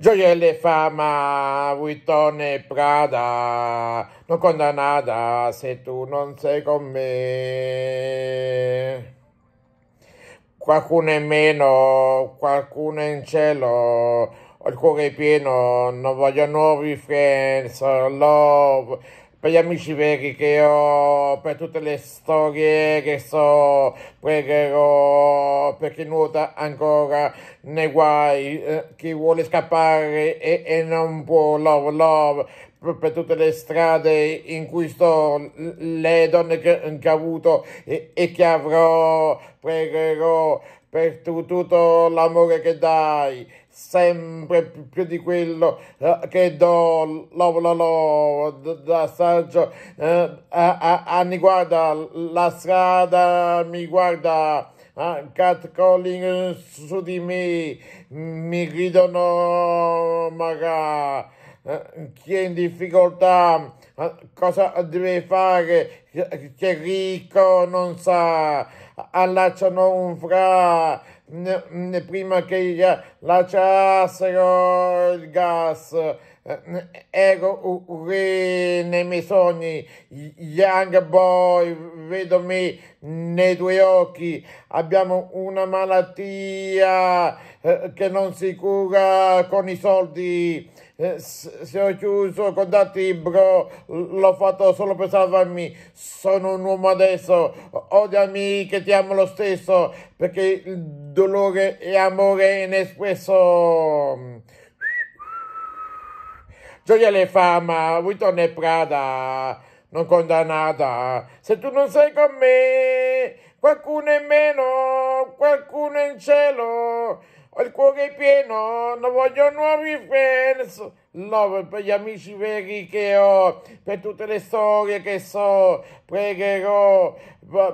Gioielli fama, Vuitton e Prada, non conta nada se tu non sei con me. Qualcuno è meno, qualcuno è in cielo, ho il cuore pieno, non voglio nuovi friends, love per gli amici veri che ho, per tutte le storie che so, pregherò per chi nuota ancora nei guai, eh, chi vuole scappare e, e non può, love, love, per tutte le strade in cui sto, le donne che, che ho avuto e, e che avrò, pregherò per tu, tutto l'amore che dai, sempre più di quello eh, che do, lo, lo, lo da saggio, eh, anni guarda, la strada mi guarda, Cat calling su di me, mi ridono magari, eh? chi è in difficoltà cosa deve fare, chi è ricco non sa, allacciano un fra prima che gli allacciassero il gas ero eh, ecco, re nei miei sogni, young boy, vedo me nei tuoi occhi, abbiamo una malattia eh, che non si cura con i soldi, eh, se ho chiuso contatti bro, l'ho fatto solo per salvarmi, sono un uomo adesso, odiami che ti amo lo stesso, perché il dolore e amore inespresso Gioia le fama, Vuitton e Prada, non condannata. Se tu non sei con me, qualcuno è meno, qualcuno è in cielo. Ho il cuore pieno, non voglio nuovi fans. Love per gli amici veri che ho, per tutte le storie che so, pregherò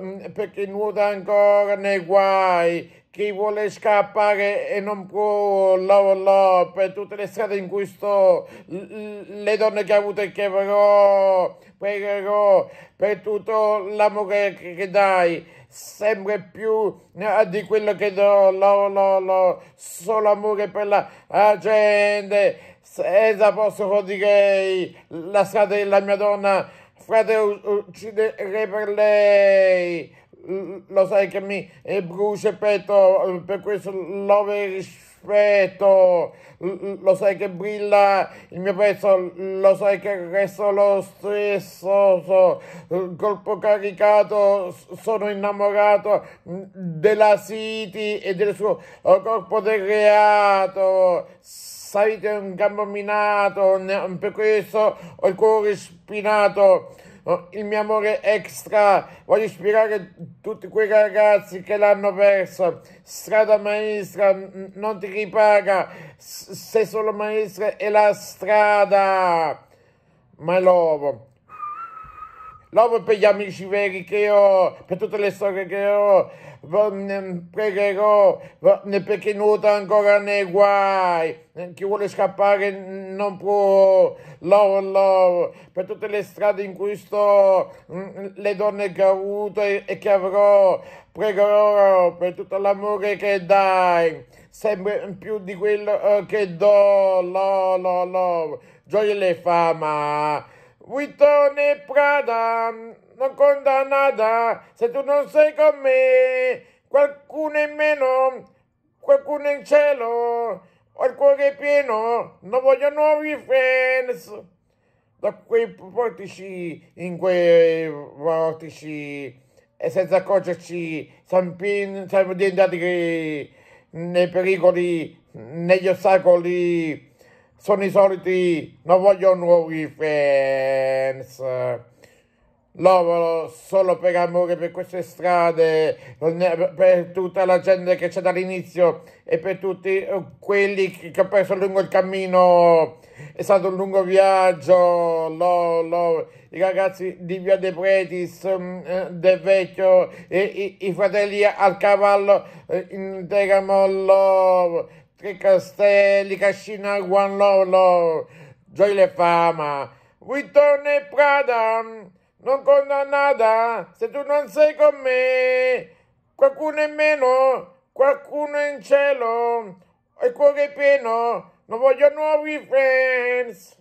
mm, perché nuota ancora nei guai. Chi vuole scappare e non può, love, love, per tutte le strade in cui sto, le donne che ho avuto e che avrò, pregherò per tutto l'amore che, che dai sempre più eh, di quello che do, lo, lo, lo, solo amore per la eh, gente, senza posso faticare la strada della mia donna, frate uccidere per lei lo sai che mi eh, brucia il petto, eh, per questo lo rispetto, lo sai che brilla il mio pezzo, lo sai che resto lo stesso, so, eh, colpo caricato, sono innamorato mm, della City e del suo corpo del degrato. Salite un campo minato, per questo ho il cuore spinato. Oh, il mio amore extra, voglio ispirare tutti quei ragazzi che l'hanno persa, strada maestra non ti ripaga, sei solo maestra e la strada, ma l'uomo l'uomo per gli amici veri che ho, per tutte le storie che ho, mm, pregherò perché nuota ancora nei guai, eh, chi vuole scappare non può, love, love, per tutte le strade in cui sto, mm, le donne che ho avuto e che avrò, pregherò per tutto l'amore che dai, sempre più di quello eh, che do, love, love, love, gioia e fama Vuitton Prada, non conta nada se tu non sei con me. Qualcuno in meno, qualcuno in cielo, ho il cuore pieno, non voglio nuovi fans. Da quei portici, in quei vortici, e senza accorgerci, siamo diventati eh, nei pericoli, negli ostacoli sono i soliti non voglio nuovi fans Lovolo solo per amore per queste strade, per tutta la gente che c'è dall'inizio e per tutti quelli che ho perso lungo il cammino. È stato un lungo viaggio, Lolo, i ragazzi di Via De Pretis, mm, eh, del Vecchio, e, i, i fratelli al cavallo, eh, Interamollo, che Castelli, Cascina, one love, Guanlolo, Gioile Fama, Witton e Prada, non condannata, se tu non sei con me, qualcuno è meno, qualcuno è in cielo, il cuore è pieno, non voglio nuovi friends.